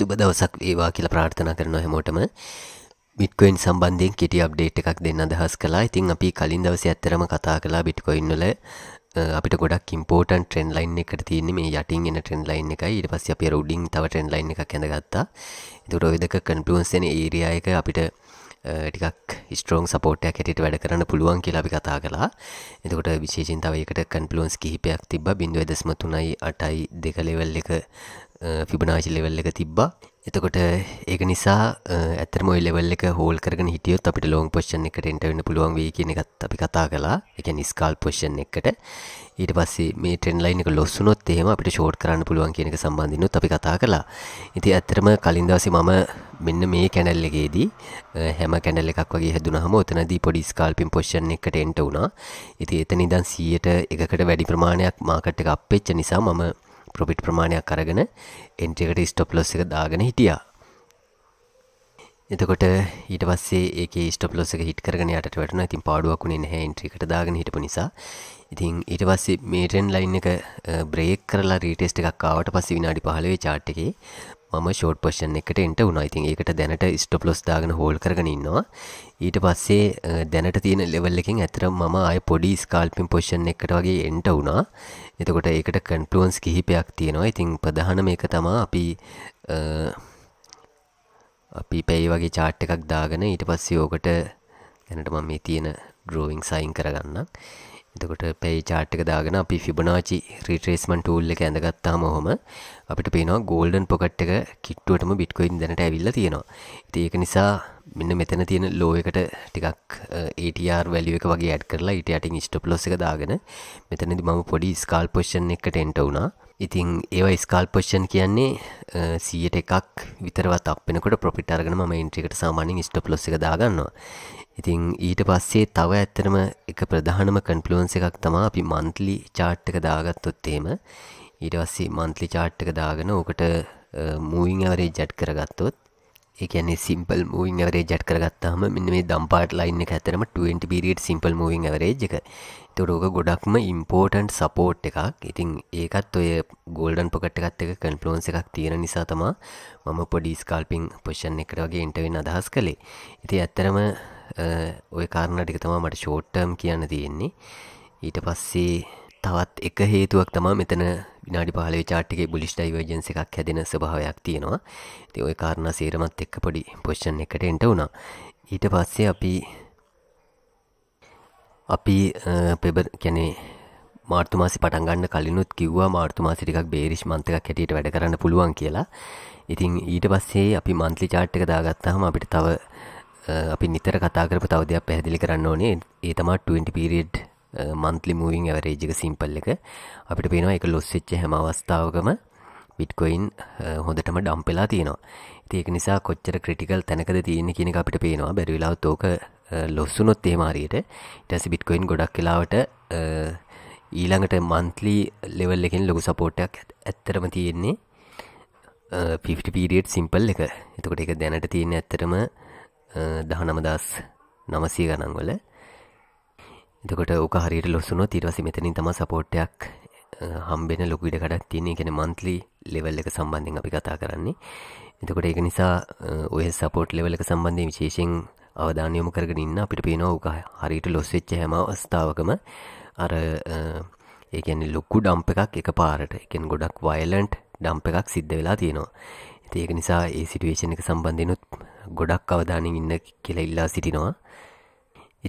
සුබ දවසක් ඒවා කියලා ප්‍රාර්ථනා කරනවා හැමෝටම බිට්කොයින් සම්බන්ධයෙන් කෙටි අප්ඩේට් එකක් දෙන්න අදහස් කලා ඉතින් අපි කලින් දවසේ ඇත්තරම කතා කලා බිට්කොයින්වල අපිට ගොඩක් ඉම්පෝටන් ට්‍රෙන් ලයින් එකට තියන්නේ මේ යටින් එන ට්‍රෙන් ලයින් එක ඊට පස්ස අප රෝඩින් තව ට්‍රෙන් ලයින් එක ඇඳගත්තා තුර ඔයදක කන්පලුවන්සෙන ඒරියා එක අපිට ටිකක් ස්ටෝන් සපෝට්යක් හැටිට වැඩ කරන්න පුළුවන් කියලාබි කතා කලා එතකොට විශේෂන් තවයකට කන්පලෝන්ස් කිහිපයක් තිබ බිඳුව දස්ම තුනයි අටයි දෙකලෙවල් එක ෆිබනාචි ලෙවල් එක තිබ්බා එතකොට ඒක නිසා ඇතරම ලෙවල් එක හෝල් කරන හිටියොත් අපිට ලෝන් පොෂ්ෂන් එකට එන්ටවෙන්න පුළුවන් වේ කියන එකත් අපි කතා කලා එක නිස්කාල් පොෂ්ෂන් එකට ඊට පස්සේ මේ ටෙන්ලයින් එක ලොස්සුනොත් එහෙම අපිට ෂෝට් කරන්න පුළුවන් කියන එක සම්බන්ධිනුත් අපි කතා කළා. ඉතින් ඇත්තටම කලින් දවසේ මම මෙන්න මේ කැනල් එකේදී හැම කැනල් එකක් වගේ හැදුනහම උතනදී පොඩි ස්කාල්පින් පොසිෂන් එකකට එන්ට වුණා. ඉතින් එතන ඉඳන් 100ට එකකට වැඩි ප්‍රමාණයක් මාකට් එක අප්පෙච්ච නිසා මම ප්‍රොෆිට් ප්‍රමාණයක් අරගෙන එන්ට්‍රකට ස්ටොප් ලොස් එක දාගෙන හිටියා එතකොට ඊට පස්සේ ඒක ස්ටොප් ලොස් එක හිට කරගෙන යටට වැටුණ ඉතින් පාඩුවක් වුණේ නැහැ එන්ට්‍රිකට දාගෙන හිටපු නිසා ඉතින් ඊට පස්සේ මේ ට්‍රෙන්ඩ් ලයින් එක බ්‍රේක් uh, කරලා රීටෙස්ට් එකක් ආවට පස්සේ විනාඩි 15 චාට් එකේ මම ෂෝට් පොෂන් එකට එන්ට වුණා ඉතින් ඒකට දැනට ස්ටොප්ලොස් දාගෙන හෝල් කරගෙන ඉන්නවා ඊට පස්සේ දැනට තියෙන ලෙවල් එකින් ඇතර මම ආය පොඩි ස්කාල්පින් පොෂන් එකට වගේ එන්ට වුණා එතකොට ඒකට කන්පලුවන්ස් කිහිපයක් තියෙනවා ඉතින් ප්‍රධාන මේක තමා අපි අපි පැයි වගේ චාට් එකක් දාගෙන ඊට පස්සේ ඕකට දැනට මම මේ තියෙන ඩ්‍රෝවිං සයින් කරගන්නක් එතකොට පැයි චාට් එක දාගෙන අපි ෆිබොනාචි රිට්‍රේස්මන්ට් ටූල් එක ඇඳගත්තාම ඔහම අපිට පේනවා ගෝල්ඩන් පොකට් එක කිට්ටුවටම බිට්කොයින් දැනට ඇවිල්ලා තියෙනවා. ඉතින් ඒක නිසා මෙන්න මෙතන තියෙන ලෝ එකට ටිකක් ATR වැලියු එක වගේ ඇඩ් කරලා ඊට යටින් ස්ටොප් ලොස් එක දාගෙන මෙතනදී මම පොඩි ස්කාල් පොසිෂන් එකකට එන්ට වුණා. ඉතින් ඒවා ස්කාල් පොෂන් කියන්නේ සියට එකක් විතරවත් අපෙනකොට පොපිට අරගෙන ම ඉන්ට්‍රිකට සාමානින් ස්ටප් ලොස් එක දාගන්නවා ඉතිං ඊට පස්සේ තව ඇත්තනම එක ප්‍රධානම කන්ෆලුවන්ස එකක් තමා අපි මන්තලි චාට්ටක දාගත්තොත්තේම ඊට පස්සේ මන්තලි චාට්ටක දාගෙන ඕකට මූවිං ඇවරේ ජැට් කරගත්තොත් ඒන්නේ සිම්පල් මූවිං ඇවරේ ජැට් කරගත්තාම මෙන්න මේ දම්පාට ලයින්න එක ඇතරම 20 පිරිට් සිම්පල් මූවිං ඇවරේජ් එක තොරෝක ගොඩක්ම ඉම්පෝර්ටන්ට් සපෝට් එකක් ඉතින් ඒකත් ඔය ගෝල්ඩන් පොකට් එකත් එක කන්පලෝන්ස එකක් තියෙන නිසා තමා මම පොඩි ස්කල්පිං පොෂන් එකට වගේ එන්ටවෙන් අදහස් කළේ ඉති ඇත්තරම ඔය කාරණ ටික තමා මට ෂෝට්ටම් කියන්න තියෙන්නේ ඊට පස්සේ තවත් එක හේතුවක් තමා මෙතන විනාඩි පාලේ චාටික බුලිෂ් ඩයිවර්ජන්ස එකක් හැදෙන ස්භාවයක් තියෙනවා ති ඔය කාරණ සේරමත් එක්ක පොඩි පොෂ්ෂන් එකට එන්ට වුණා ඊට පස්සේ අපි අපි පෙබ කැනේ මාර්තුමාසි පටන්ගන්න කලිනුත් කිව්වා මාර්තුමාසි ටිකක් බේරිෂ් මන්තකක් හැටියට වැඩ කරන්න පුළුවන් කියලා ඉතින් ඊට පස්සේ අපි මන්ත්‍රි චාට්ක දාගත්තාහම අපිට තව අපි නිතර කතා කරපු තවදයක් පැහැදිලි කරන්න ඕනේ ඒ තමා 20 පිරිඩ් මන්තලි මූවින් ඇවරේජික සිම්පල් එක අපිට පේනවා එක ලොස්සෙච්ච හැම අවස්ථාවකම බිට්කොයින් හොඳටම ඩම්පෙලා තියෙනවා ඒක නිසා කොච්චර ක්‍රටිකල් තැනකද තියෙන කියෙන අපිට පේනවා බැරිවෙලාව තෝක ලොස්සුනොත් ඒමාරයට ඉටස බිට්කොයින් ගොඩක් කලාවට ඊළඟට මන්තලි ලෙවල් එකෙන් ලොකු සපෝට්ටයක් ඇත්තරම තියෙන්නේ පිෆිට පීරියට් සිම්පල් එක එතකොට එක දැනට තියෙන ඇත්තරම දහනමදස් නමසී ගණන්වල එතකොට ඕක හරියට ලොස්සුනො තිරවස මෙතනින් තම සපෝට්ටයක් හම්බෙන ලොකු ඉඩකඩක් තියෙන එකෙන මන්ත්ලි ලෙවල් එක සම්බන්ධයෙන් අපි කතා කරන්නේ එතකොට ඒක නිසා ඔය සපෝට් ලෙවල එක සම්බන්ධය විශේෂෙන් අවධානයම කරගෙන ඉන්න අපිට පේනවා ඕක හරියට ලොස්සවෙච්ච හැම අවස්ථාවකම අර ඒගැන ලොක්කු ඩම්ප එකක් එක පාරට එකෙන් ගොඩක් වයලන්ට් ඩම්ප එකක් සිද්ධ වෙලා තියෙනවා ඉති ඒක නිසා ඒ සිටුවේෂණ එක සම්බන්ධනුත් ගොඩක් අවධානින් ඉන්න කියලා ඉල්ලා සිටිනවා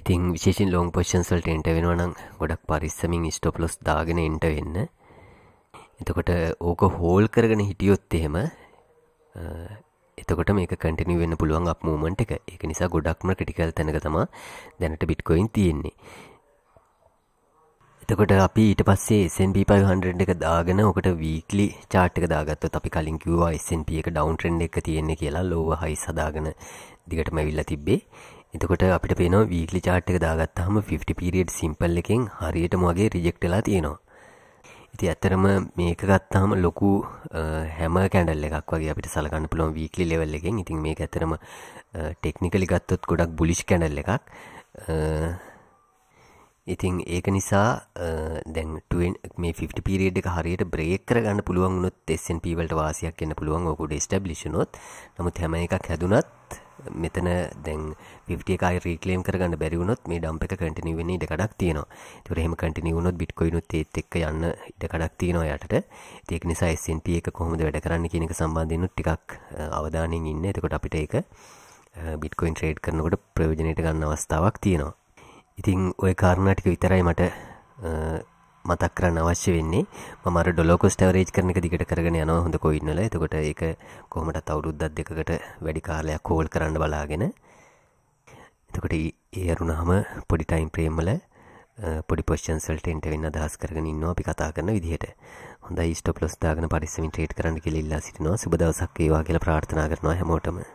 ඉතිං විශේෂෙන් ලෝන් පොෂන්සල්ට එන්ට වෙනවනම් ගොඩක් පරිස්සමින් ස්ටොප්ලොස් දාගෙන එන්ට වෙන්න එතකොට ඕක හෝල් කරගෙන හිටියොත් එහෙම එතකොට මේක කටිනිව වෙන්න පුළුවන් අප මූමන්ට එක එක නිසා ගොඩක්ම ක්‍රටිකල් තැනක තමා දැනට බිට්කොයින් තියෙන්නේ එතකොට අපි ඊට පස්සේ SNP500 එක දාගෙන ඔකට වීක්ලි චාට් එක දාගත්තොත් අපි කලින් කිව්වා SNP එක ඩවුන් ට්‍රෙන්ඩ් එක තියෙන්නේ කියලා ලෝව හයිස් හදාගෙන දිගටම ඇවිල්ලා තිබ්බේ. එතකොට අපිට පේනවා වීක්ලි chart එක දාගත්තාම 50 period simple එකෙන් හරියටම වගේ reject වෙලා තියෙනවා. ඉතින් ඇත්තරම මේක ගත්තාම ලොකු හැම කැන්ඩල් එකක් වගේ අපිට සලකන්න පුළුවන් වීක්ලි ලෙවල් එකෙන්. ඉතින් මේක ඇත්තරම ටෙක්නිකලි ගත්තොත් ගොඩක් බුලිෂ් කැන්ඩල් එකක්. ඉතින් ඒක නිසා දැන් මේ 50 පිරිඩ් එක හරියට බ්‍රේක් කරගන්න පුළුවන් වුණොත් S&P වලට වාසියක් එන්න පුළුවන් ඕක උඩ ස්ටැබ්ලිෂ් වුණොත්. නමුත් හැම එකක් හැදුනත් මෙතන දැන් 50 එකයි රීක්ලේම් කරගන්න බැරි වුණොත් මේ ඩම්ප් එක කන්ටිනියු වෙන්න ඉඩ කඩක් තියෙනවා. ඒතකොට එහෙම කන්ටිනියු වුණොත් බිට්කොයින් උත් ඒත් එක්ක යන්න ඉඩ කඩක් තියෙනවා යටට. ඒක නිසා S&P එක කොහොමද වැඩ කරන්නේ කියන එක සම්බන්ධයෙන් ටිකක් අවධානයෙන් ඉන්න. එතකොට අපිට ඒක බිට්කොයින් ට්‍රේඩ් කරනකොට ප්‍රයෝජනෙට ගන්න අවස්ථාවක් තියෙනවා. ඉතිං ඔය කාරණටික විතරයි මට මතක් කරන්න අවශ්‍ය වෙන්නේ මර ඩොලෝකොස්ටවරේජ් කරන එක දිගට කරගෙන යන හොඳ කොයින්නල එතකොට ඒක කොහමට අවුරුද්දත් දෙකට වැඩි කාලයක් කෝල් කරන්න බලාගෙන එතකොට ඒ අරුණහම පොඩි ටයිම් ප්‍රේම්මල පොඩි පොෂ්චන්සල්ට එන්ට වෙන්න අදහස් කරගෙන ඉන්නවා අපි කතා කරන විදිහට හොඳ ස්ටප්ලොස් දාගන පරිස්සමින් ට්‍රේට් කරන්න කෙලෙල්ලා සිටිනවා සුබදවසක් ඒවා කියල ප්‍රාර්ථනා කරනවා හැමෝටම